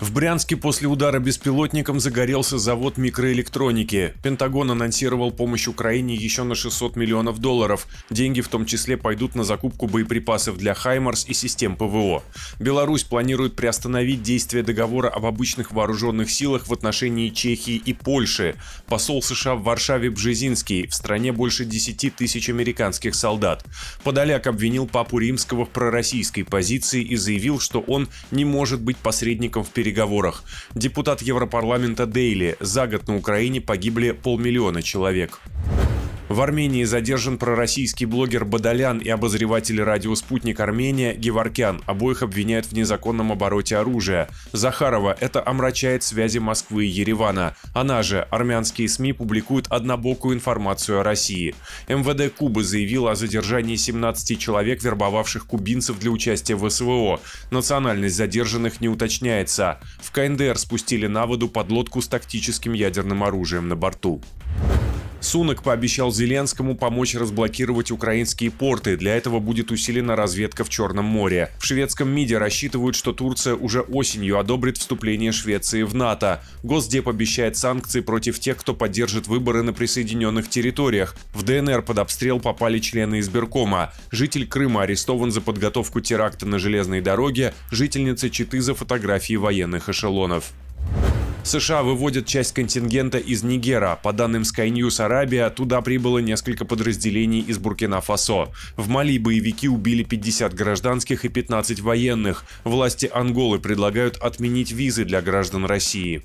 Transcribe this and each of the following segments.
В Брянске после удара беспилотником загорелся завод микроэлектроники. Пентагон анонсировал помощь Украине еще на 600 миллионов долларов. Деньги в том числе пойдут на закупку боеприпасов для «Хаймарс» и систем ПВО. Беларусь планирует приостановить действие договора об обычных вооруженных силах в отношении Чехии и Польши. Посол США в Варшаве Бжезинский. В стране больше 10 тысяч американских солдат. Подоляк обвинил Папу Римского в пророссийской позиции и заявил, что он не может быть посредником в переговорах переговорах. Депутат Европарламента Дейли. За год на Украине погибли полмиллиона человек. В Армении задержан пророссийский блогер Бадалян и обозреватель радио «Спутник Армения» Геворкян. Обоих обвиняют в незаконном обороте оружия. Захарова это омрачает связи Москвы и Еревана. Она же, армянские СМИ публикуют однобокую информацию о России. МВД Кубы заявила о задержании 17 человек, вербовавших кубинцев для участия в СВО. Национальность задержанных не уточняется. В КНДР спустили на воду подлодку с тактическим ядерным оружием на борту. Сунок пообещал Зеленскому помочь разблокировать украинские порты, для этого будет усилена разведка в Черном море. В шведском МИДе рассчитывают, что Турция уже осенью одобрит вступление Швеции в НАТО. Госдеп обещает санкции против тех, кто поддержит выборы на присоединенных территориях. В ДНР под обстрел попали члены избиркома. Житель Крыма арестован за подготовку теракта на железной дороге, жительница Читы за фотографии военных эшелонов. США выводят часть контингента из Нигера. По данным Sky News Арабия, туда прибыло несколько подразделений из Буркина-Фасо. В Мали боевики убили 50 гражданских и 15 военных. Власти Анголы предлагают отменить визы для граждан России.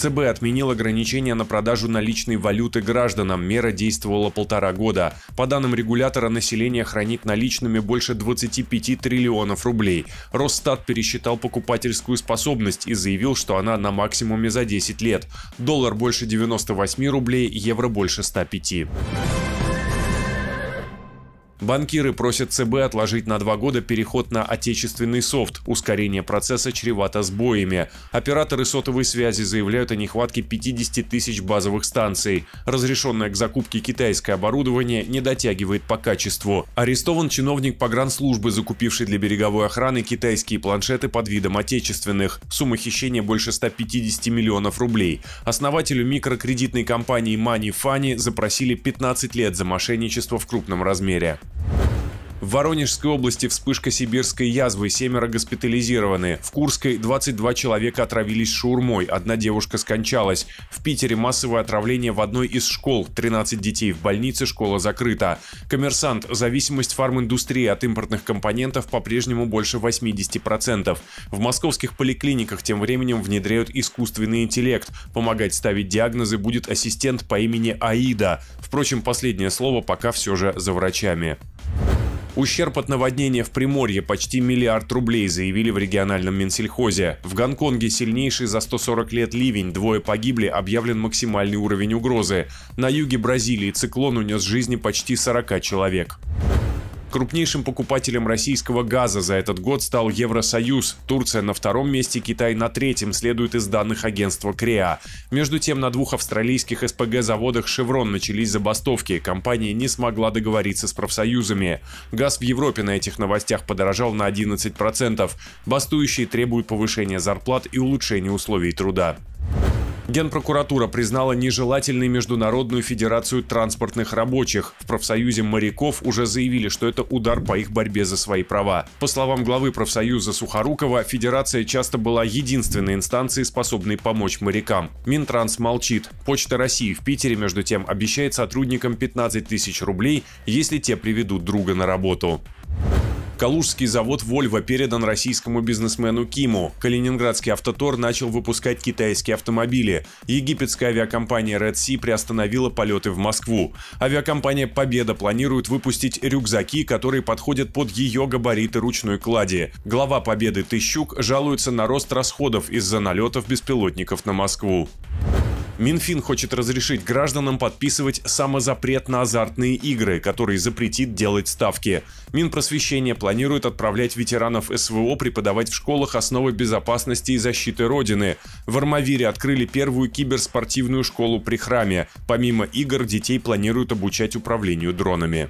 ЦБ отменил ограничения на продажу наличной валюты гражданам, мера действовала полтора года. По данным регулятора, население хранит наличными больше 25 триллионов рублей. Росстат пересчитал покупательскую способность и заявил, что она на максимуме за 10 лет. Доллар больше 98 рублей, евро больше 105. Банкиры просят ЦБ отложить на два года переход на отечественный софт. Ускорение процесса чревато сбоями. Операторы сотовой связи заявляют о нехватке 50 тысяч базовых станций. Разрешенное к закупке китайское оборудование не дотягивает по качеству. Арестован чиновник погранслужбы, закупивший для береговой охраны китайские планшеты под видом отечественных. Сумма хищения больше 150 миллионов рублей. Основателю микрокредитной компании Money Funny запросили 15 лет за мошенничество в крупном размере. В Воронежской области вспышка сибирской язвы, семеро госпитализированы. В Курской 22 человека отравились шаурмой, одна девушка скончалась. В Питере массовое отравление в одной из школ, 13 детей в больнице, школа закрыта. Коммерсант, зависимость фарминдустрии от импортных компонентов по-прежнему больше 80%. В московских поликлиниках тем временем внедряют искусственный интеллект. Помогать ставить диагнозы будет ассистент по имени Аида. Впрочем, последнее слово пока все же за врачами. Ущерб от наводнения в Приморье почти миллиард рублей, заявили в региональном Минсельхозе. В Гонконге сильнейший за 140 лет ливень, двое погибли, объявлен максимальный уровень угрозы. На юге Бразилии циклон унес жизни почти 40 человек. Крупнейшим покупателем российского газа за этот год стал Евросоюз. Турция на втором месте, Китай на третьем, следует из данных агентства КРИА. Между тем, на двух австралийских СПГ-заводах «Шеврон» начались забастовки. Компания не смогла договориться с профсоюзами. Газ в Европе на этих новостях подорожал на 11%. Бастующие требуют повышения зарплат и улучшения условий труда. Генпрокуратура признала нежелательной Международную Федерацию транспортных рабочих. В профсоюзе моряков уже заявили, что это удар по их борьбе за свои права. По словам главы профсоюза Сухорукова, федерация часто была единственной инстанцией, способной помочь морякам. Минтранс молчит. Почта России в Питере, между тем, обещает сотрудникам 15 тысяч рублей, если те приведут друга на работу. Калужский завод Volvo передан российскому бизнесмену Киму. Калининградский автотор начал выпускать китайские автомобили. Египетская авиакомпания Red Sea приостановила полеты в Москву. Авиакомпания «Победа» планирует выпустить рюкзаки, которые подходят под ее габариты ручной клади. Глава «Победы» Тыщук жалуется на рост расходов из-за налетов беспилотников на Москву. Минфин хочет разрешить гражданам подписывать самозапрет на азартные игры, который запретит делать ставки. Минпросвещение планирует отправлять ветеранов СВО преподавать в школах основы безопасности и защиты Родины. В Армавире открыли первую киберспортивную школу при храме. Помимо игр, детей планируют обучать управлению дронами.